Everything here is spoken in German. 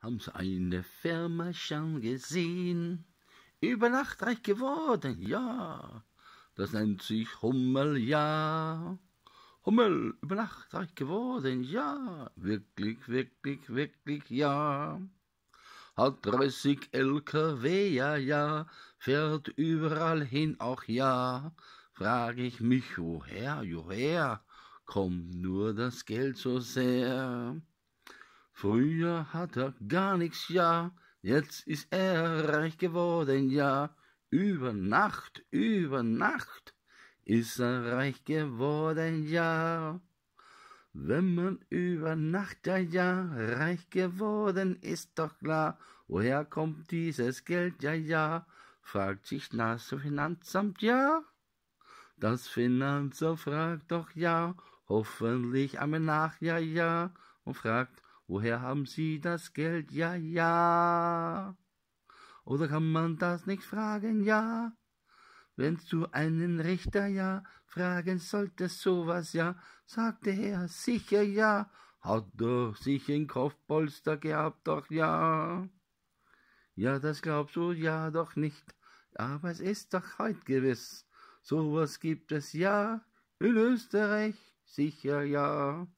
haben sie eine Firma schon gesehen, über Nacht reich geworden, ja, das nennt sich Hummel, ja. Hummel, über Nacht reich geworden, ja, wirklich, wirklich, wirklich, ja. Hat 30 LKW, ja, ja, fährt überall hin, auch ja. Frag ich mich, woher, woher kommt nur das Geld so sehr? Früher hat er gar nichts, ja, jetzt ist er reich geworden, ja. Über Nacht, über Nacht ist er reich geworden, ja. Wenn man über Nacht, ja, ja, reich geworden ist doch klar, woher kommt dieses Geld, ja, ja, fragt sich das Finanzamt, ja. Das Finanzamt fragt doch, ja, hoffentlich einmal nach, ja, ja, und fragt, Woher haben Sie das Geld? Ja, ja. Oder kann man das nicht fragen? Ja. Wenn du einen Richter ja fragen solltest, sowas ja, sagte er, sicher ja, hat doch sich ein Kopfpolster gehabt, doch ja. Ja, das glaubst du ja doch nicht, aber es ist doch heut gewiss, sowas gibt es ja, in Österreich, sicher ja.